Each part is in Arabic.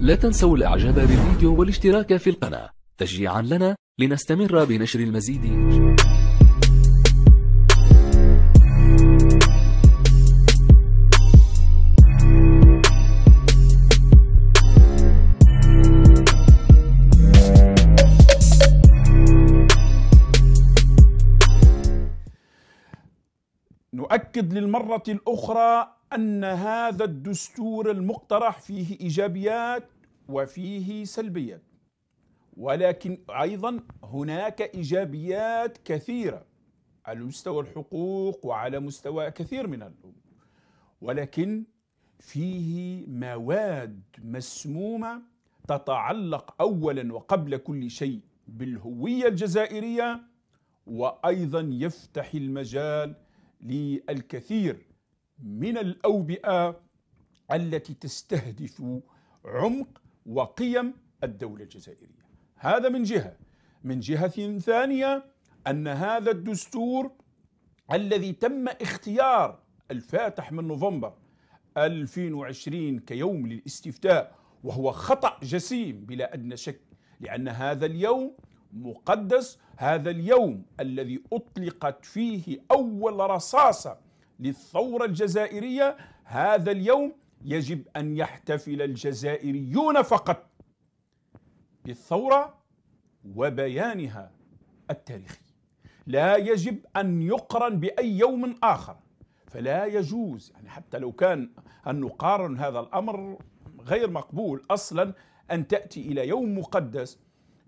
لا تنسوا الإعجاب بالفيديو والاشتراك في القناة تشجيعا لنا لنستمر بنشر المزيد نؤكد للمرة الأخرى ان هذا الدستور المقترح فيه ايجابيات وفيه سلبيات ولكن ايضا هناك ايجابيات كثيره على مستوى الحقوق وعلى مستوى كثير من الامور ولكن فيه مواد مسمومه تتعلق اولا وقبل كل شيء بالهويه الجزائريه وايضا يفتح المجال للكثير من الأوبئة التي تستهدف عمق وقيم الدولة الجزائرية هذا من جهة من جهة ثانية أن هذا الدستور الذي تم اختيار الفاتح من نوفمبر 2020 كيوم للاستفتاء وهو خطأ جسيم بلا أدنى شك لأن هذا اليوم مقدس هذا اليوم الذي أطلقت فيه أول رصاصة للثورة الجزائرية هذا اليوم يجب أن يحتفل الجزائريون فقط بالثورة وبيانها التاريخي لا يجب أن يقرن بأي يوم آخر فلا يجوز يعني حتى لو كان أن نقارن هذا الأمر غير مقبول أصلا أن تأتي إلى يوم مقدس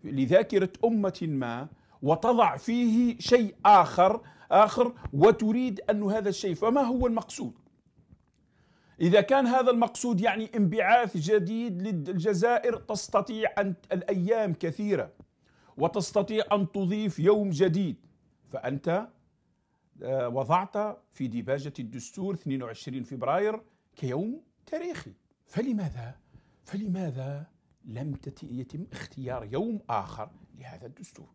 لذاكرة أمة ما وتضع فيه شيء آخر آخر وتريد أن هذا الشيء فما هو المقصود إذا كان هذا المقصود يعني انبعاث جديد للجزائر تستطيع أن الأيام كثيرة وتستطيع أن تضيف يوم جديد فأنت آه، وضعت في ديباجة الدستور 22 فبراير كيوم تاريخي فلماذا فلماذا لم يتم اختيار يوم آخر لهذا الدستور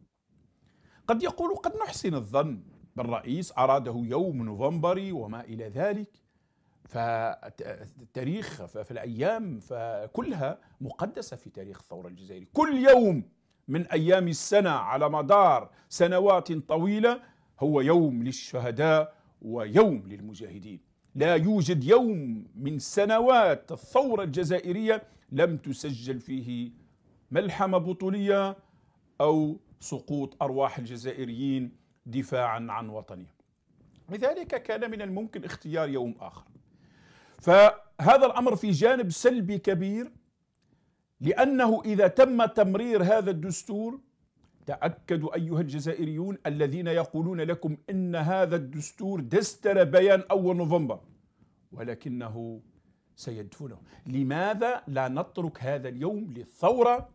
قد يقول قد نحسن الظن بالرئيس أراده يوم نوفمبري وما إلى ذلك فالتاريخ فالأيام فكلها مقدسة في تاريخ الثورة الجزائرية كل يوم من أيام السنة على مدار سنوات طويلة هو يوم للشهداء ويوم للمجاهدين لا يوجد يوم من سنوات الثورة الجزائرية لم تسجل فيه ملحمة بطولية أو سقوط أرواح الجزائريين دفاعا عن وطنهم لذلك كان من الممكن اختيار يوم آخر فهذا الأمر في جانب سلبي كبير لأنه إذا تم تمرير هذا الدستور تأكدوا أيها الجزائريون الذين يقولون لكم إن هذا الدستور دستر بيان أول نوفمبر ولكنه سيدفنه لماذا لا نترك هذا اليوم للثورة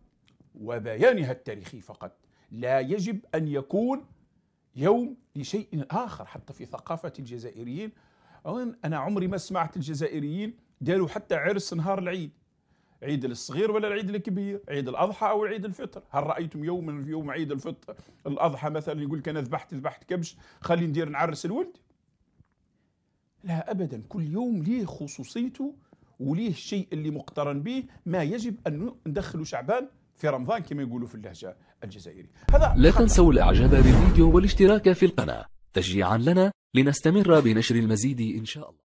وبيانها التاريخي فقط لا يجب أن يكون يوم لشيء آخر حتى في ثقافة الجزائريين أنا عمري ما سمعت الجزائريين داروا حتى عرس نهار العيد عيد الصغير ولا العيد الكبير عيد الأضحى أو عيد الفطر هل رأيتم يوما في يوم عيد الفطر الأضحى مثلا يقول لك أنا ذبحت ذبحت كبش خلي ندير نعرس الولد لا أبدا كل يوم ليه خصوصيته وليه الشيء اللي مقترن به ما يجب أن ندخله شعبان في رمضان كما يقولوا في اللهجة الجزائرية هذا لا تنسوا الإعجاب بالفيديو والاشتراك في القناة تشجيعا لنا لنستمر بنشر المزيد إن شاء الله